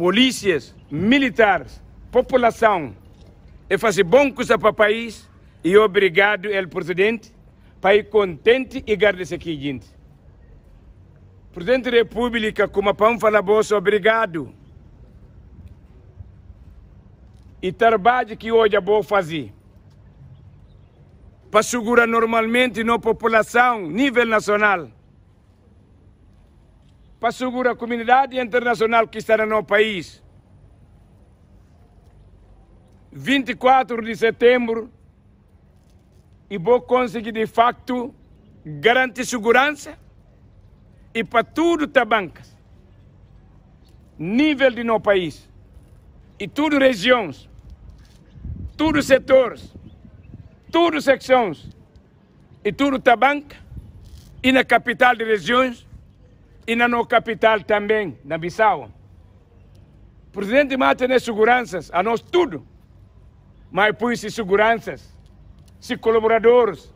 polícias, militares, população e fazer bom coisa para o país. E obrigado, el presidente, para ir contente e agradecer aqui, gente. Presidente da República, como a Pão fala, bolsa, obrigado. E trabalho que hoje eu vou fazer para segurar normalmente na população, nível nacional para segurar a comunidade internacional que está no país. 24 de setembro, e vou conseguir de facto garantir segurança e para tudo tá bancas, nível de nosso país, e tudo regiões, tudo setores, tudo secções, e tudo tá banca, e na capital de regiões, e na nossa capital também, na Bissau. O presidente mata tem seguranças, a nós tudo. Mas põe-se seguranças, se colaboradores,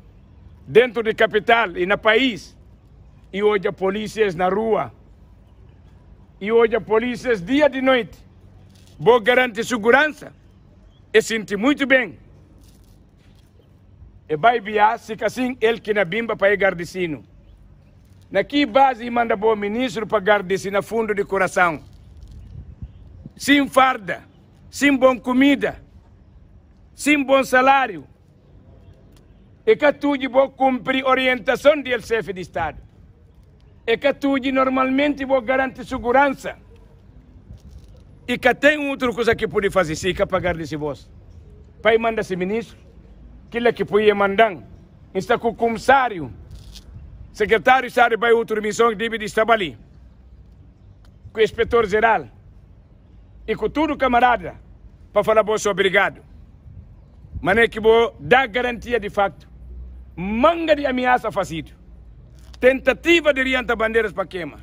dentro da de capital e na país. E hoje a polícias na rua. E hoje a polícias dia e noite. Vou garantir segurança. E senti muito bem. E vai via se assim, ele que na bimba para ir gardecino. Na que base manda bom o ministro pagar desse na fundo de coração? Sim farda, sim bom comida, sim bom salário. E que tudo vou cumprir orientação do chefe de Estado. E que tudo normalmente vou garantir segurança. E que tem outra coisa que pode fazer, sim, que pagar desse voz. Pai manda esse ministro, que ele é que podia é mandar, está com o comissário, secretário está de Bairro que deve estava ali, com o inspetor geral e com tudo camarada para falar bolso obrigado. Mas é que vou dar garantia de facto, manga de ameaça fazido, tentativa de rianta bandeiras para queima,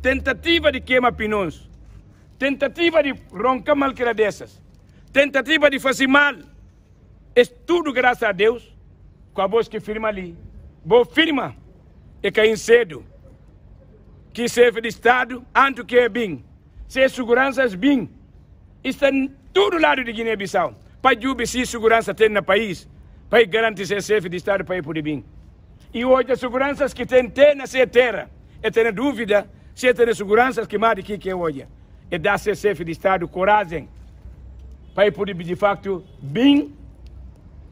tentativa de queima pinões, tentativa de roncar malqueira dessas, tentativa de fazer mal. É tudo graças a Deus, com a voz que firma ali. Boa firma e cair cedo. Que chefe de Estado, antes que é bem. Se seguranças bem. Está em todo lado de Guiné-Bissau. Para Juba, se segurança tem no país, para garantir ser chefe de Estado, para ir por bem. E hoje as seguranças que tem, tem na terra. E ter dúvida se tem seguranças que mais de que que é hoje. E é dá ser chefe de Estado coragem para ir por de facto bem,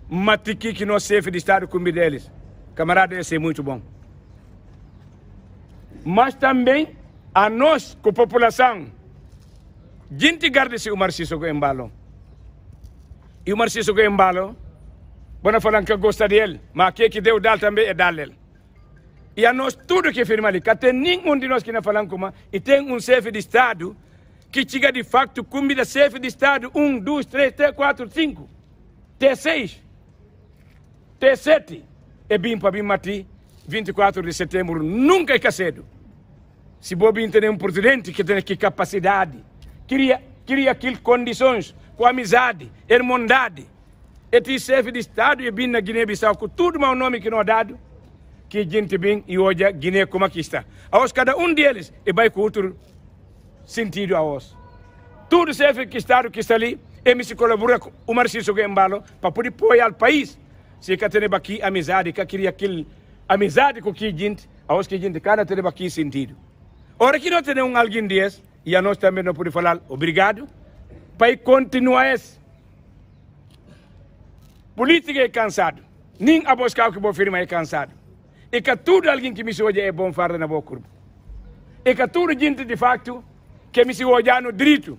mas que não chefe de Estado com deles. Camarada, esse é muito bom mas também a nós, como população. Gente guarda-se o Marciso Embalo. E o Marciso Embalo, bona falando é que gosta dele, mas aquele que deu dal também é dele. E a nós tudo que firma ali, que até nenhum de nós que não falamos como, e tem um chefe de Estado que chega de facto comida chefe de Estado, um, dois, três, três, quatro, cinco, T6, T7, e bem para bem mati, 24 de setembro, nunca é, é cedo. Se Bobinho tem um presidente que tem que capacidade, cria, cria aquilo condições com amizade, irmandade. tem chefe de Estado e bem na Guiné-Bissau com tudo o nome que não é dado, que gente bem e hoje a Guiné como aqui está. Aos cada um deles e vai com outro sentido aos. Tudo chefe de Estado que está ali, e se colabora com o Marcício Gembalo para poder apoiar o país. Se quer tem aqui amizade, que queria aquele amizade com que gente, aos que gente cada tem aqui sentido. Ora que não temos alguém desse, e a nós também não podemos falar obrigado, para continuar esse. Política é cansado. Nem a o que vou firma é cansado. E que tudo alguém que me hoje é bom fazer na boa curva. E que tudo gente de facto que me hoje é no direito.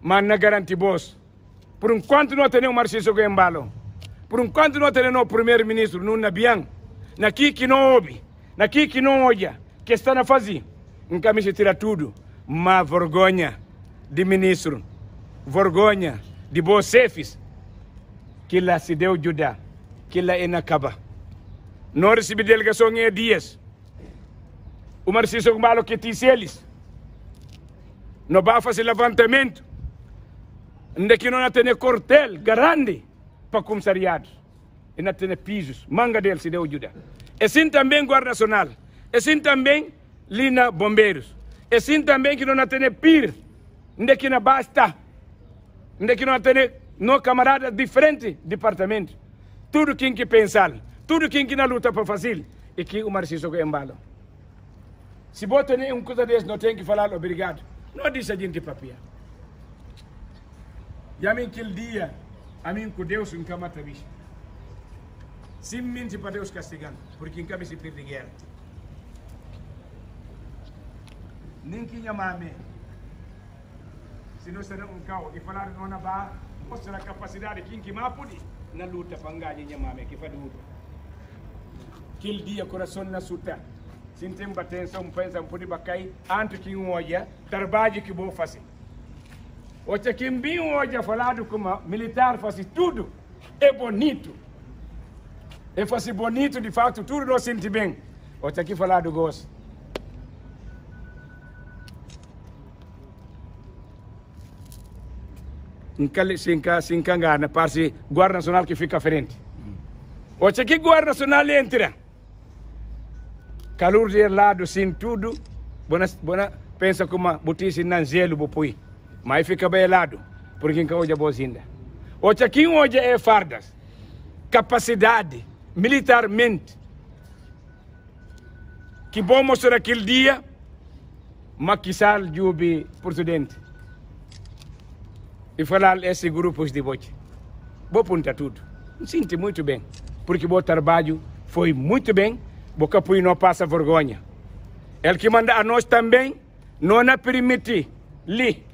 Mas não garante boas. Por enquanto não o Marciso Gembalo, por enquanto não tem o primeiro-ministro, não na naqui que não ouve, naqui que não olha, que está na fase. Nkamishi tira tudo, mas vergonha de ministro, vergonha de Bocefis, que lá se deu Judá, que lá inacaba. Não recebi delegação em dias. O Marciso malo que disse eles. Não vai fazer levantamento. Daqui não tem cortel grande para comissariado. E não tem pisos. Manga dele se deu Judá. E sim também Guarda Nacional. E sim também lina bombeiros. E sim também que não tem PIR, onde que não basta, onde que não tem no camarada diferente departamento. Tudo quem que pensar, tudo quem que na luta para fazer, e que o Marciso embala. Se você tem um coisa desse, não tem que falar obrigado. Não disse a gente papia. E a mim que dia, a mim com Deus encama mata bicho. Sim, mente para Deus castigando, porque nunca me se perde guerra. nin ki ñamame sino sene um kaw i falade noon ba mostora capacité ade kinki ma puɗi na luutta bangaji ñamame ki fadi wuto dia kora sonna sutta sintin batten son pen san puɗi ba kay antu kin woja darbaji ki bo fasi wacce kin bin woja faladu kuma militaire fasi tudu e bonito e fasi bonito di fatu tudu no sinti ben wacce ki faladu goso nsinkanga na parsi guarda nacional que fica à frente oce que guarda nacional entra calor de lado sim tudo bona bona pensa como botice nan zelo bopui mas fica bem lado porque nunca hoje bozinda Hoje que hoje é fardas capacidade militarmente que bom mostrar aquele dia Maquisal, Sall jube presidente e falar esses grupos de bote. Vou apontar tudo. Sinto muito bem, porque o trabalho foi muito bem, o Capuí não passa vergonha. Ele que manda a nós também, não na é permite, li.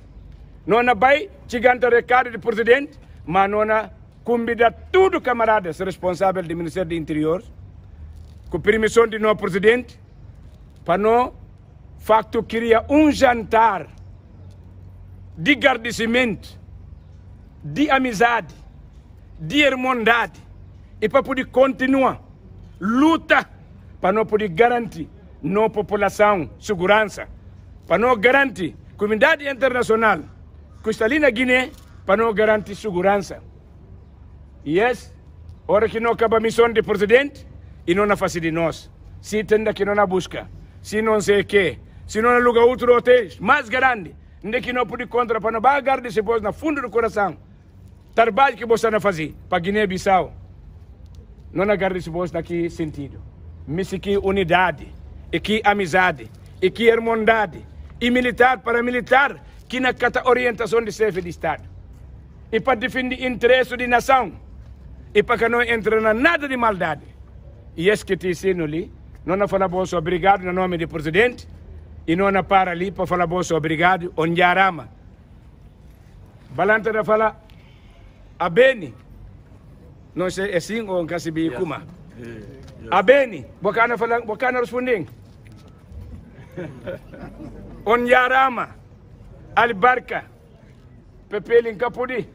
Não na é vai, chegando recado do presidente, mas não na é convida tudo camaradas responsáveis do Ministério do Interior, com permissão do nosso presidente, para não facto cria um jantar de agradecimento de amizade, de irmandade e para poder continuar luta para não poder garantir na população segurança, para não garantir comunidade internacional cristalina Guiné para não garantir segurança. E yes, hora que não acaba a missão do presidente e não na face de nós. Se tenda que não na busca, se não sei o que, se não lugar outro hotel mais grande, onde que não pode contra para não agarrar depois na fundo do coração. Trabalho que vocês vão fazer para Guiné-Bissau. Não agarre isso daqui sentido. Mas que unidade, e que amizade, e que irmandade, e militar para militar, que na cata orientação de chefe de Estado. E para defender interesse de nação. E para que não entre na nada de maldade. E esse que te ensino ali, não fala bolso obrigado no nome do presidente, e não para ali para falar bolso obrigado, onde arama. Balanta da falar abeni non c'est esin o kasi bi kuma abeni bokana falang bokana responding on yarama albarka pepelin kapudi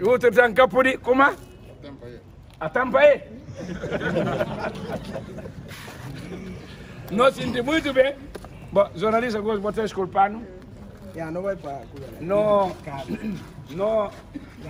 yutur tan kapudi kuma atampaye nós sentimos muito bem Bom, jornalista, gosto de botar esculpar, não? Yeah, não vai para... Não... No,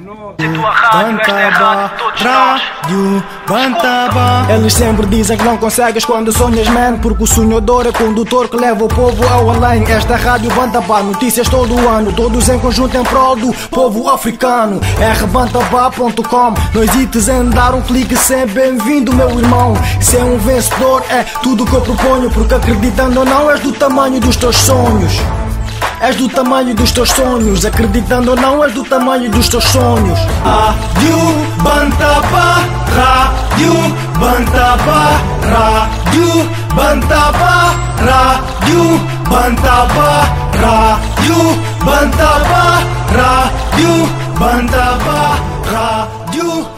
no. Cantaba, rádio, é cantaba. Eles sempre dizem que não consegues quando sonhas, man. Porque o sonhador é condutor que leva o povo ao online. Esta rádio Bantaba, notícias todo ano. Todos em conjunto em prol do povo africano. É rbantaba.com. Nós ites em dar um clique sem bem-vindo, meu irmão. Ser é um vencedor é tudo que eu proponho. Porque acreditando ou não, és do tamanho dos teus sonhos. És do tamanho dos teus sonhos, acreditando ou não, és do tamanho dos teus sonhos. Rádio Bantaba, Rádio Bantaba, Rádio Bantaba, Rádio Bantaba, Rádio Bantaba, Rádio Bantaba, Rádio Bantaba.